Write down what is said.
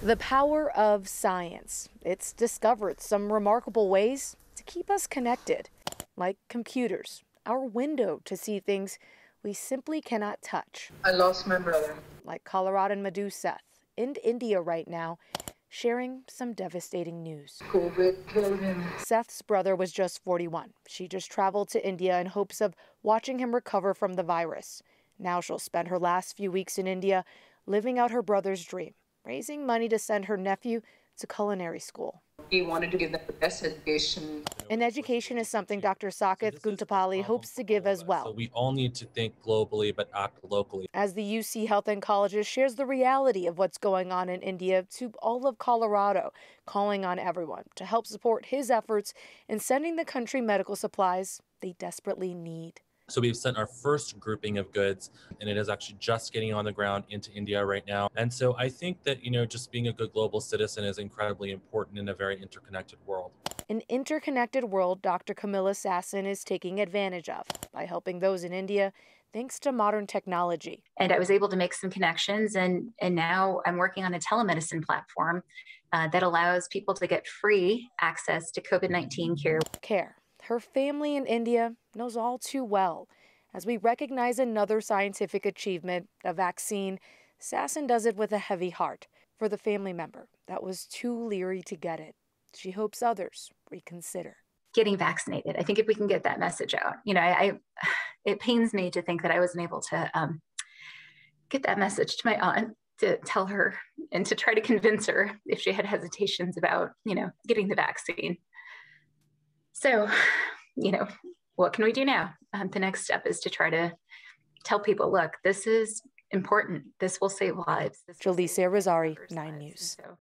The power of science. It's discovered some remarkable ways to keep us connected, like computers, our window to see things we simply cannot touch. I lost my brother. Like Colorado Madhu Seth in India right now, sharing some devastating news. COVID killed him. Seth's brother was just 41. She just traveled to India in hopes of watching him recover from the virus. Now she'll spend her last few weeks in India living out her brother's dream raising money to send her nephew to culinary school. He wanted to give them the best education. And education is something Dr. Saket so Guntapalli hopes to give as well. So we all need to think globally but act locally. As the UC Health Oncologist shares the reality of what's going on in India to all of Colorado, calling on everyone to help support his efforts in sending the country medical supplies they desperately need. So we've sent our first grouping of goods, and it is actually just getting on the ground into India right now. And so I think that, you know, just being a good global citizen is incredibly important in a very interconnected world. An interconnected world Dr. Camilla Sasson is taking advantage of by helping those in India thanks to modern technology. And I was able to make some connections, and, and now I'm working on a telemedicine platform uh, that allows people to get free access to COVID 19 care. Care her family in India knows all too well. As we recognize another scientific achievement, a vaccine, Sasson does it with a heavy heart for the family member that was too leery to get it. She hopes others reconsider. Getting vaccinated. I think if we can get that message out, you know, I, I it pains me to think that I wasn't able to um, get that message to my aunt to tell her and to try to convince her if she had hesitations about, you know, getting the vaccine. So, you know, what can we do now? Um, the next step is to try to tell people, look, this is important. This will save lives. This Rosari, Nine lives. News.